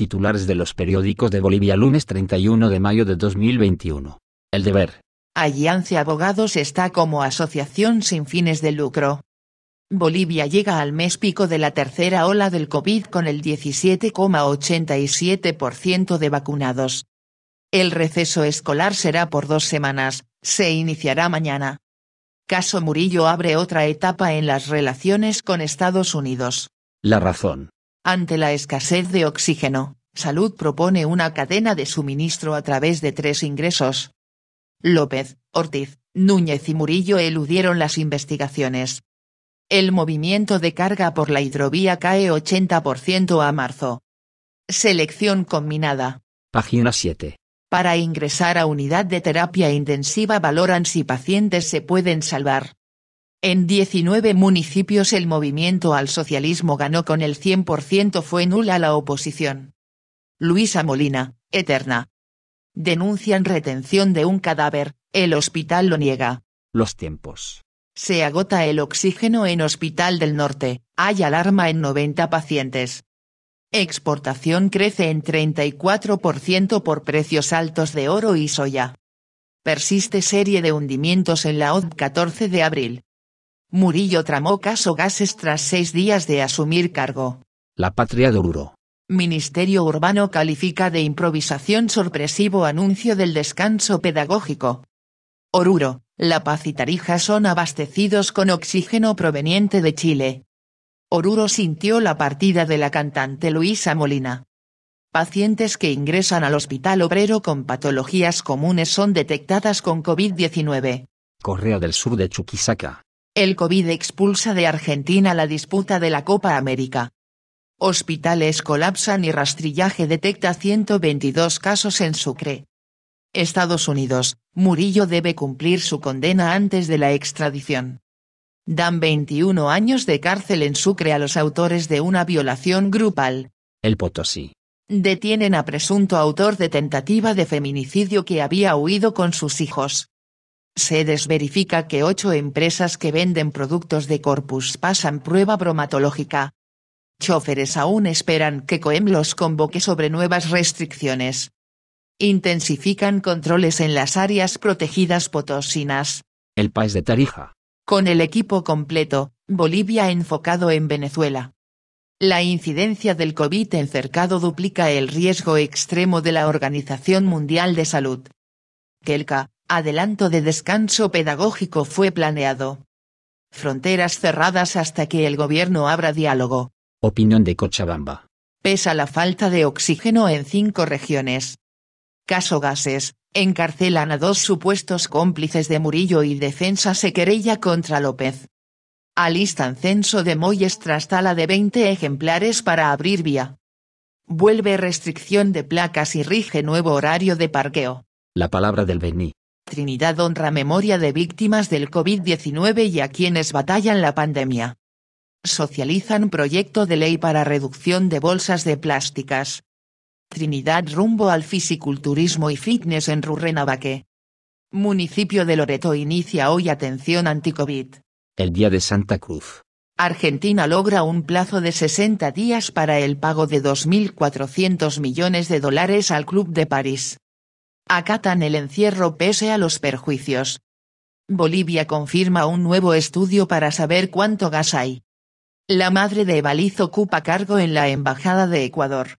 Titulares de los periódicos de Bolivia lunes 31 de mayo de 2021. El deber. Alianza Abogados está como asociación sin fines de lucro. Bolivia llega al mes pico de la tercera ola del COVID con el 17,87% de vacunados. El receso escolar será por dos semanas, se iniciará mañana. Caso Murillo abre otra etapa en las relaciones con Estados Unidos. La razón. Ante la escasez de oxígeno, Salud propone una cadena de suministro a través de tres ingresos. López, Ortiz, Núñez y Murillo eludieron las investigaciones. El movimiento de carga por la hidrovía cae 80% a marzo. Selección combinada. Página 7. Para ingresar a unidad de terapia intensiva valoran si pacientes se pueden salvar. En 19 municipios el movimiento al socialismo ganó con el 100% fue nula la oposición. Luisa Molina, Eterna. Denuncian retención de un cadáver, el hospital lo niega. Los tiempos. Se agota el oxígeno en Hospital del Norte, hay alarma en 90 pacientes. Exportación crece en 34% por precios altos de oro y soya. Persiste serie de hundimientos en la OD 14 de abril. Murillo tramó caso gases tras seis días de asumir cargo. La patria de Oruro. Ministerio Urbano califica de improvisación sorpresivo anuncio del descanso pedagógico. Oruro, La Paz y Tarija son abastecidos con oxígeno proveniente de Chile. Oruro sintió la partida de la cantante Luisa Molina. Pacientes que ingresan al hospital obrero con patologías comunes son detectadas con COVID-19. Correa del Sur de Chuquisaca. El COVID expulsa de Argentina la disputa de la Copa América. Hospitales colapsan y rastrillaje detecta 122 casos en Sucre. Estados Unidos, Murillo debe cumplir su condena antes de la extradición. Dan 21 años de cárcel en Sucre a los autores de una violación grupal. El Potosí. Detienen a presunto autor de tentativa de feminicidio que había huido con sus hijos se desverifica que ocho empresas que venden productos de Corpus pasan prueba bromatológica. Choferes aún esperan que COEM los convoque sobre nuevas restricciones. Intensifican controles en las áreas protegidas potosinas. El país de Tarija. Con el equipo completo, Bolivia enfocado en Venezuela. La incidencia del COVID en cercado duplica el riesgo extremo de la Organización Mundial de Salud. Kelka, adelanto de descanso pedagógico fue planeado. Fronteras cerradas hasta que el gobierno abra diálogo. Opinión de Cochabamba. Pesa la falta de oxígeno en cinco regiones. Caso Gases, encarcelan a dos supuestos cómplices de Murillo y defensa se querella contra López. Alistan censo de Moyes tras tala de 20 ejemplares para abrir vía. Vuelve restricción de placas y rige nuevo horario de parqueo. La palabra del Bení. Trinidad honra memoria de víctimas del COVID-19 y a quienes batallan la pandemia. Socializan proyecto de ley para reducción de bolsas de plásticas. Trinidad rumbo al fisiculturismo y fitness en Rurrenabaque. Municipio de Loreto inicia hoy atención anti-COVID. El día de Santa Cruz. Argentina logra un plazo de 60 días para el pago de 2.400 millones de dólares al Club de París acatan el encierro pese a los perjuicios. Bolivia confirma un nuevo estudio para saber cuánto gas hay. La madre de Evaliz ocupa cargo en la Embajada de Ecuador.